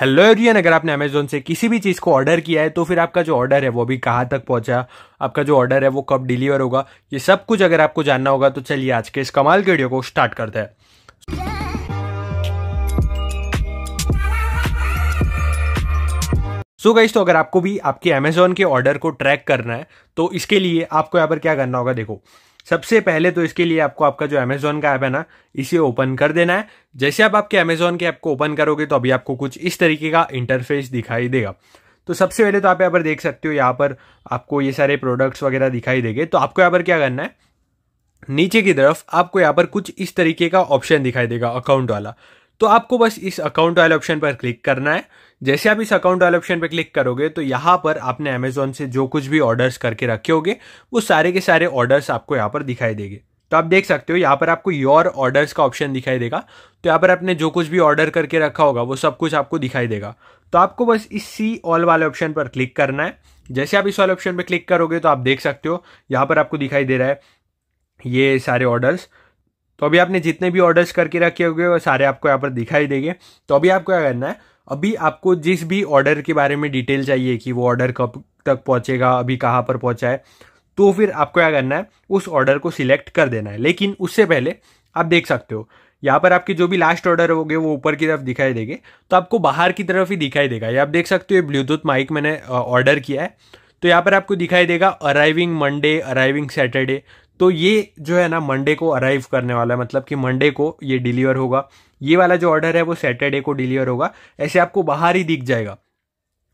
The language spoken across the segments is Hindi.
हेलो एवरीवन अगर आपने अमेजोन से किसी भी चीज़ को ऑर्डर किया है तो फिर आपका जो ऑर्डर है वो अभी कहाँ तक पहुंचा आपका जो ऑर्डर है वो कब डिलीवर होगा ये सब कुछ अगर आपको जानना होगा तो चलिए आज के इस कमाल के वीडियो को स्टार्ट करते हैं सो so तो अगर आपको भी आपके अमेजोन के ऑर्डर को ट्रैक करना है तो इसके लिए आपको यहाँ पर क्या करना होगा देखो सबसे पहले तो इसके लिए आपको आपका जो अमेजोन का ऐप है ना इसे ओपन कर देना है जैसे आप आपके अमेजोन के ऐप को ओपन करोगे तो अभी आपको कुछ इस तरीके का इंटरफेस दिखाई देगा तो सबसे पहले तो आप यहाँ पर देख सकते हो यहाँ पर आपको ये सारे प्रोडक्ट्स वगैरह दिखाई देंगे तो आपको यहाँ पर क्या करना है नीचे की तरफ आपको यहाँ पर कुछ इस तरीके का ऑप्शन दिखाई देगा अकाउंट वाला तो आपको बस इस अकाउंट वाले ऑप्शन पर क्लिक करना है जैसे आप इस अकाउंट वाले ऑप्शन पर क्लिक करोगे तो यहाँ पर आपने अमेजोन से जो कुछ भी ऑर्डर्स करके रखे होंगे वो सारे के सारे ऑर्डर्स आपको यहाँ पर दिखाई देंगे तो आप देख सकते हो यहाँ पर आपको योर ऑर्डर्स का ऑप्शन दिखाई देगा तो यहाँ पर आपने जो कुछ भी ऑर्डर करके रखा होगा वो सब कुछ आपको दिखाई देगा तो आपको बस इस सी ऑल वाले ऑप्शन पर क्लिक करना है जैसे आप इस वाले ऑप्शन पर क्लिक करोगे तो आप देख सकते हो यहाँ पर आपको दिखाई दे रहा है ये सारे ऑर्डर्स तो अभी आपने जितने भी ऑर्डर्स करके रखे होंगे वो सारे आपको यहाँ पर दिखाई देंगे तो अभी आपको क्या करना है अभी आपको जिस भी ऑर्डर के बारे में डिटेल चाहिए कि वो ऑर्डर कब तक पहुँचेगा अभी कहाँ पर पहुँचा है तो फिर आपको क्या करना है उस ऑर्डर को सिलेक्ट कर देना है लेकिन उससे पहले आप देख सकते हो यहाँ पर आपके जो भी लास्ट ऑर्डर हो गए वो ऊपर की तरफ दिखाई देंगे तो आपको बाहर की तरफ ही दिखाई देगा ये आप देख सकते हो ये ब्लूटूथ माइक मैंने ऑर्डर किया है तो यहाँ पर आपको दिखाई देगा अराइविंग मंडे अराइविंग सैटरडे तो ये जो है ना मंडे को अराइव करने वाला है मतलब कि मंडे को ये डिलीवर होगा ये वाला जो ऑर्डर है वो सैटरडे को डिलीवर होगा ऐसे आपको बाहर ही दिख जाएगा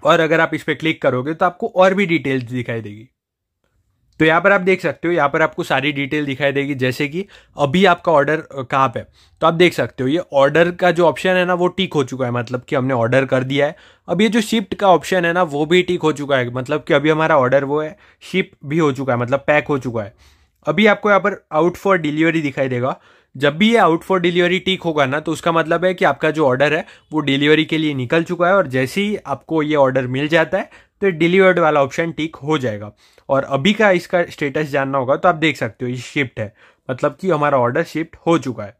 और अगर आप इस पर क्लिक करोगे तो आपको और भी डिटेल्स दिखाई देगी तो यहाँ पर आप देख सकते हो यहाँ पर आपको सारी डिटेल दिखाई देगी जैसे कि अभी आपका ऑर्डर कहाँ पे तो आप देख सकते हो ये ऑर्डर का जो ऑप्शन है ना वो टिक हो चुका है मतलब कि हमने ऑर्डर कर दिया है अब ये जो शिफ्ट का ऑप्शन है ना वो भी टिक हो चुका है मतलब कि अभी हमारा ऑर्डर वो है शिप भी हो चुका है मतलब पैक हो चुका है अभी आपको यहाँ पर आउट फॉर डिलीवरी दिखाई देगा जब भी ये आउट फॉर डिलीवरी टिक होगा ना तो उसका मतलब है कि आपका जो ऑर्डर है वो डिलीवरी के लिए निकल चुका है और जैसे ही आपको ये ऑर्डर मिल जाता है तो डिलीवर्ड वाला ऑप्शन टिक हो जाएगा और अभी का इसका स्टेटस जानना होगा तो आप देख सकते हो ये शिफ्ट है मतलब कि हमारा ऑर्डर शिफ्ट हो चुका है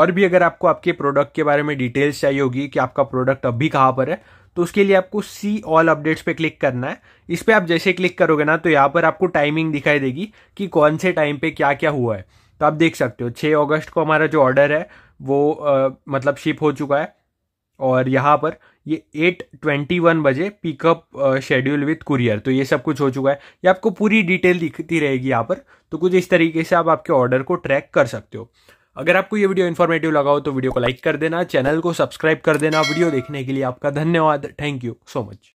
और भी अगर आपको आपके प्रोडक्ट के बारे में डिटेल्स चाहिए होगी कि आपका प्रोडक्ट अभी कहाँ पर है तो उसके लिए आपको सी ऑल अपडेट्स पे क्लिक करना है इस पर आप जैसे क्लिक करोगे ना तो यहाँ पर आपको टाइमिंग दिखाई देगी कि कौन से टाइम पे क्या क्या हुआ है तो आप देख सकते हो छः अगस्त को हमारा जो ऑर्डर है वो आ, मतलब शिप हो चुका है और यहाँ पर ये एट ट्वेंटी वन बजे पिकअप शेड्यूल विथ कुरियर तो ये सब कुछ हो चुका है ये आपको पूरी डिटेल दिखती रहेगी यहाँ पर तो कुछ इस तरीके से आप आपके ऑर्डर को ट्रैक कर सकते हो अगर आपको ये वीडियो इन्फॉर्मेटिव लगा हो तो वीडियो को लाइक कर देना चैनल को सब्सक्राइब कर देना वीडियो देखने के लिए आपका धन्यवाद थैंक यू सो मच